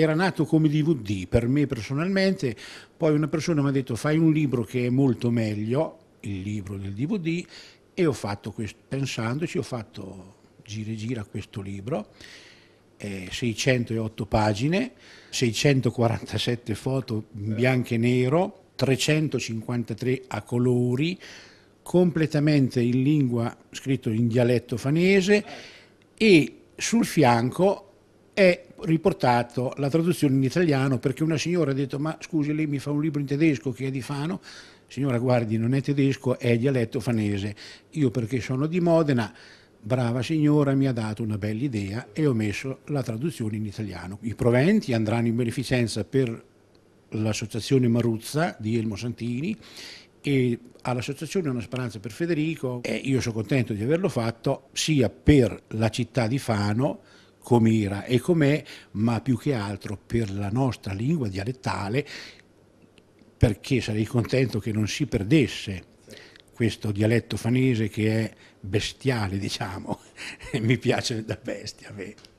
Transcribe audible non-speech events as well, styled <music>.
era nato come DVD per me personalmente, poi una persona mi ha detto fai un libro che è molto meglio, il libro del DVD, e ho fatto questo, pensandoci, ho fatto gira e gira questo libro, eh, 608 pagine, 647 foto in eh. bianco e nero, 353 a colori, completamente in lingua, scritto in dialetto fanese e sul fianco è riportato la traduzione in italiano perché una signora ha detto ma scusi lei mi fa un libro in tedesco che è di Fano signora guardi non è tedesco è dialetto fanese io perché sono di Modena brava signora mi ha dato una bella idea e ho messo la traduzione in italiano i proventi andranno in beneficenza per l'associazione Maruzza di Elmo Santini e all'associazione Una Speranza per Federico e io sono contento di averlo fatto sia per la città di Fano com'era e com'è, ma più che altro per la nostra lingua dialettale, perché sarei contento che non si perdesse questo dialetto fanese che è bestiale, diciamo, <laughs> mi piace da bestia. Beh.